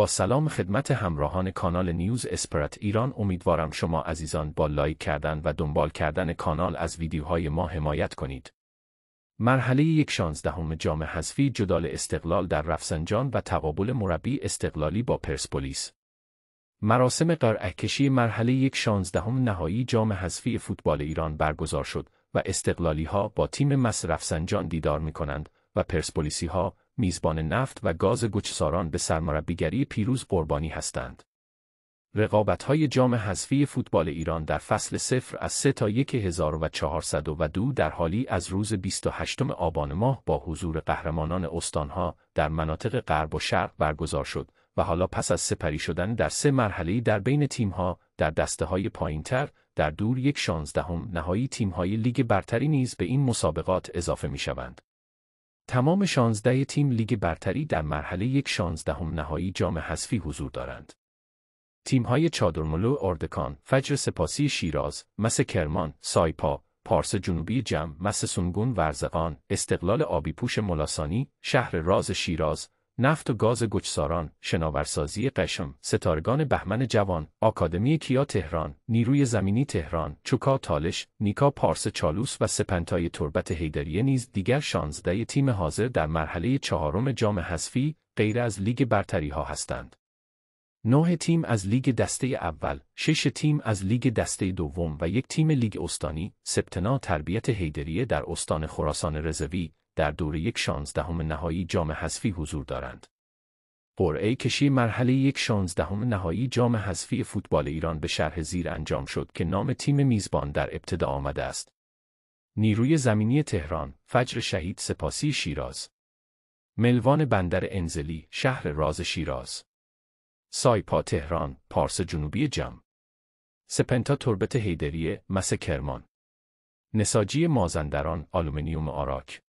با سلام خدمت همراهان کانال نیوز اسپرت ایران امیدوارم شما عزیزان با لایک کردن و دنبال کردن کانال از ویدیوهای ما حمایت کنید. مرحله یک شانزدهم جام حذفی جدال استقلال در رفسنجان و تقابل مربی استقلالی با پرسپولیس مراسم قرعکشی مرحله یک شانزدهم نهایی جام حذفی فوتبال ایران برگزار شد و استقلالی ها با تیم مس رفسنجان دیدار می کنند و پرسپولیسی ها میزبان نفت و گاز گچساران به سرمربیگری پیروز قربانی هستند. رقابت های جام حذفی فوتبال ایران در فصل صفر از 3 تا 1402 در حالی از روز 28 آبان ماه با حضور قهرمانان استانها در مناطق غرب و شرق برگزار شد و حالا پس از سپری شدن در سه مرحله در بین تیمها در دسته های تر در دور یک شانزدهم نهایی های لیگ برتری نیز به این مسابقات اضافه می شوند. تمام 16 تیم لیگ برتری در مرحله یک 16 هم نهایی جام حذفی حضور دارند. های چادرملو اردکان، فجر سپاسی شیراز، مس کرمان، سایپا، پارس جنوبی جم، مس سونگون ورزقان، استقلال پوش ملاسانی، شهر راز شیراز، نفت و گاز گچساران، شناورسازی قشم، ستارگان بهمن جوان، آکادمی کیا تهران، نیروی زمینی تهران، چوکا تالش، نیکا پارس چالوس و سپنتای تربت هیدریه نیز دیگر شانزده تیم حاضر در مرحله چهارم جام حذفی غیر از لیگ برتری ها هستند. نه تیم از لیگ دسته اول، شش تیم از لیگ دسته دوم و یک تیم لیگ استانی، سبتنا تربیت هیدریه در استان خراسان رضوی در دور یک شانزدهم نهایی جام حذفی حضور دارند. قرعه کشی مرحله یک شانزدهم نهایی جام حذفی فوتبال ایران به شرح زیر انجام شد که نام تیم میزبان در ابتدا آمده است. نیروی زمینی تهران، فجر شهید سپاسی شیراز. ملوان بندر انزلی، شهر راز شیراز. سایپا تهران، پارس جنوبی جم. سپنتا تربت هیدریه، مس کرمان. نساجی مازندران، آلومینیوم آراک.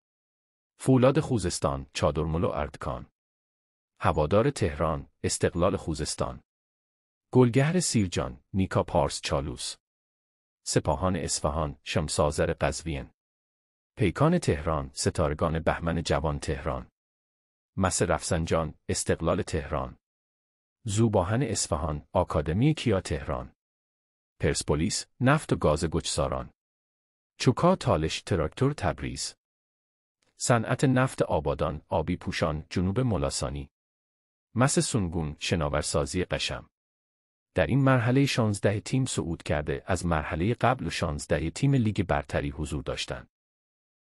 فولاد خوزستان، چادرملو اردکان. هوادار تهران، استقلال خوزستان. گلگهر سیرجان، نیکا پارس چالوس. سپاهان اصفهان، شمسازر قزوین. پیکان تهران، ستارگان بهمن جوان تهران. مس رفسنجان، استقلال تهران. زوباهن اصفهان، آکادمی کیا تهران. پرسپولیس، نفت و گاز گچساران. چوکا تالش تراکتور تبریز. صنعت نفت آبادان، آبی پوشان، جنوب ملاسانی. مس سونگون، شناورسازی قشم. در این مرحله 16 تیم صعود کرده از مرحله قبل و 16 تیم لیگ برتری حضور داشتند.